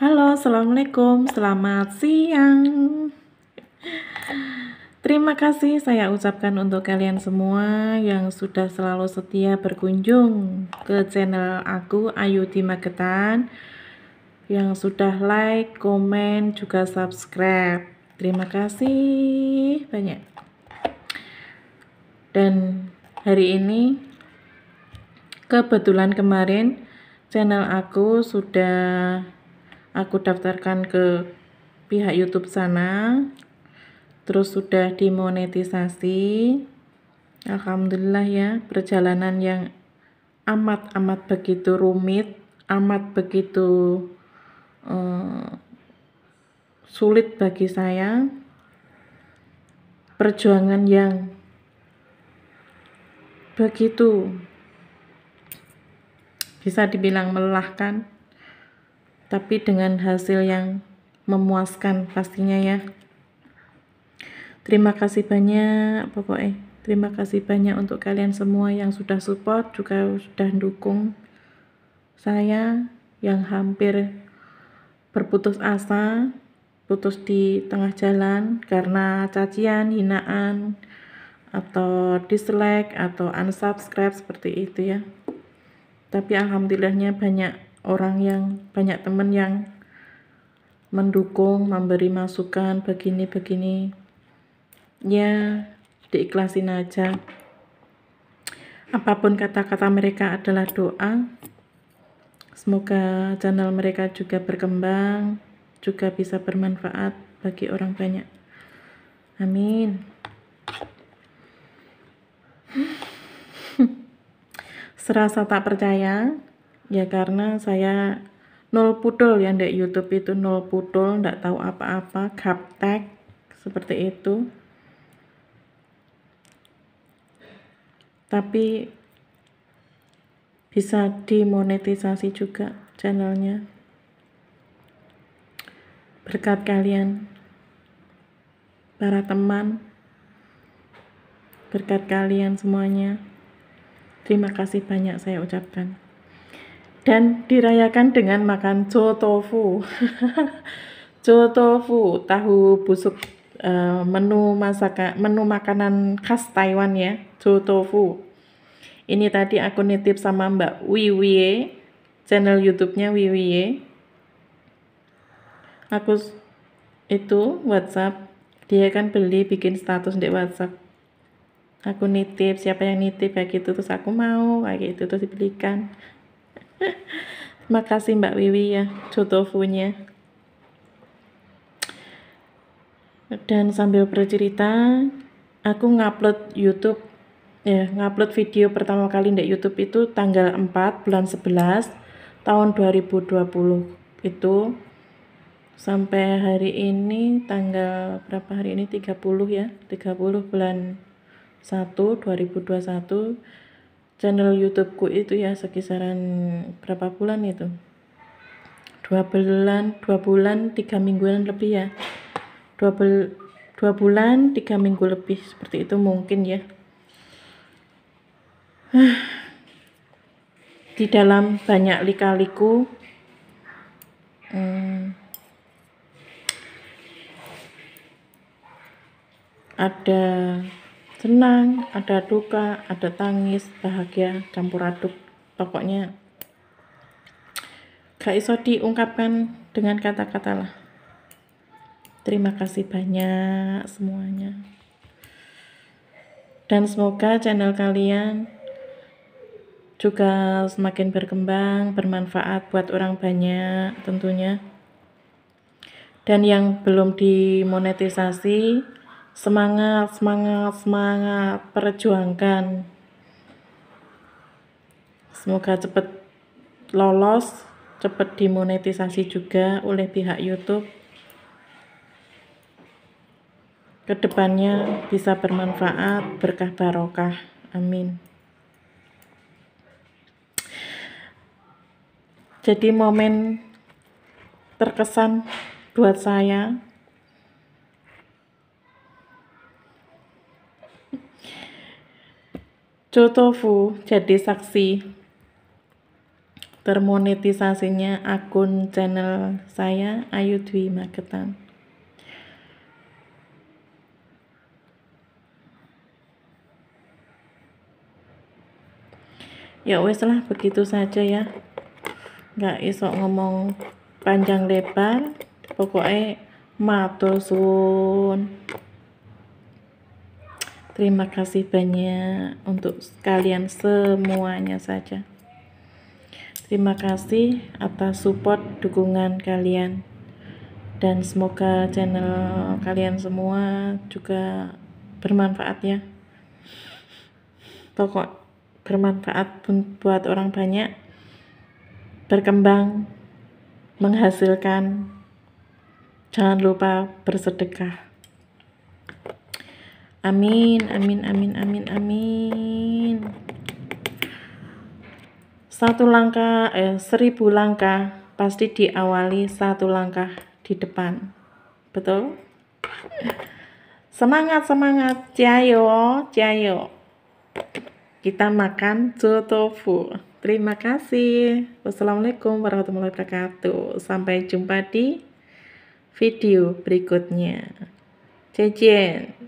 Halo, Assalamualaikum, selamat siang. Terima kasih saya ucapkan untuk kalian semua yang sudah selalu setia berkunjung ke channel aku Ayu di Magetan yang sudah like, komen, juga subscribe. Terima kasih banyak. Dan hari ini kebetulan kemarin channel aku sudah aku daftarkan ke pihak YouTube sana terus sudah dimonetisasi Alhamdulillah ya perjalanan yang amat-amat begitu rumit amat begitu uh, sulit bagi saya perjuangan yang begitu bisa dibilang melelahkan tapi dengan hasil yang memuaskan pastinya ya terima kasih banyak pokoknya terima kasih banyak untuk kalian semua yang sudah support juga sudah dukung saya yang hampir berputus asa putus di tengah jalan karena cacian, hinaan atau dislike atau unsubscribe seperti itu ya tapi alhamdulillahnya banyak orang yang banyak teman yang mendukung, memberi masukan begini-begini. Ya, diikhlasin aja. Apapun kata-kata mereka adalah doa. Semoga channel mereka juga berkembang, juga bisa bermanfaat bagi orang banyak. Amin. Serasa tak percaya, ya karena saya nol pudol ya di YouTube itu nol pudol ndak tahu apa-apa gaptek seperti itu tapi bisa dimonetisasi juga channelnya berkat kalian para teman berkat kalian semuanya terima kasih banyak saya ucapkan dan dirayakan dengan makan jo tofu. jo tofu, tahu busuk eh, menu masakan menu makanan khas Taiwan ya, jo tofu. Ini tadi aku nitip sama Mbak Wiwie, channel YouTube-nya Wiwie. Aku itu WhatsApp, dia kan beli bikin status di WhatsApp. Aku nitip, siapa yang nitip kayak gitu terus aku mau kayak gitu terus dibelikan. Makasih Mbak Wiwi ya, Jotofunya. Dan sambil bercerita, aku ngupload YouTube ya, ngupload video pertama kali di YouTube itu tanggal 4 bulan 11 tahun 2020 itu sampai hari ini tanggal berapa hari ini 30 ya 30 bulan 1 2021 channel YouTube ku itu ya sekisaran berapa bulan itu dua bulan dua bulan tiga mingguan lebih ya dua, bel, dua bulan tiga minggu lebih seperti itu mungkin ya di dalam banyak lika-liku hmm, ada senang, ada duka, ada tangis, bahagia, campur aduk. Pokoknya gak iso diungkapkan dengan kata-kata lah. Terima kasih banyak semuanya. Dan semoga channel kalian juga semakin berkembang, bermanfaat buat orang banyak tentunya. Dan yang belum dimonetisasi, Semangat, semangat, semangat, perjuangkan. Semoga cepat lolos, cepat dimonetisasi juga oleh pihak YouTube. Kedepannya bisa bermanfaat, berkah barokah. Amin. Jadi momen terkesan buat saya Cotofu jadi saksi termonetisasinya akun channel saya Ayu Dwi Magetan. Ya wes lah begitu saja ya. Nggak iso ngomong panjang lebar, pokoknya matur suwun. Terima kasih banyak untuk kalian semuanya saja. Terima kasih atas support dukungan kalian. Dan semoga channel kalian semua juga bermanfaat ya. Pokok bermanfaat buat orang banyak. Berkembang, menghasilkan. Jangan lupa bersedekah. Amin, amin, amin, amin, amin. Satu langkah, eh, seribu langkah pasti diawali satu langkah di depan. Betul? Semangat, semangat, cayo, cayo. Kita makan tofu. Terima kasih. Wassalamualaikum warahmatullahi wabarakatuh. Sampai jumpa di video berikutnya. cie.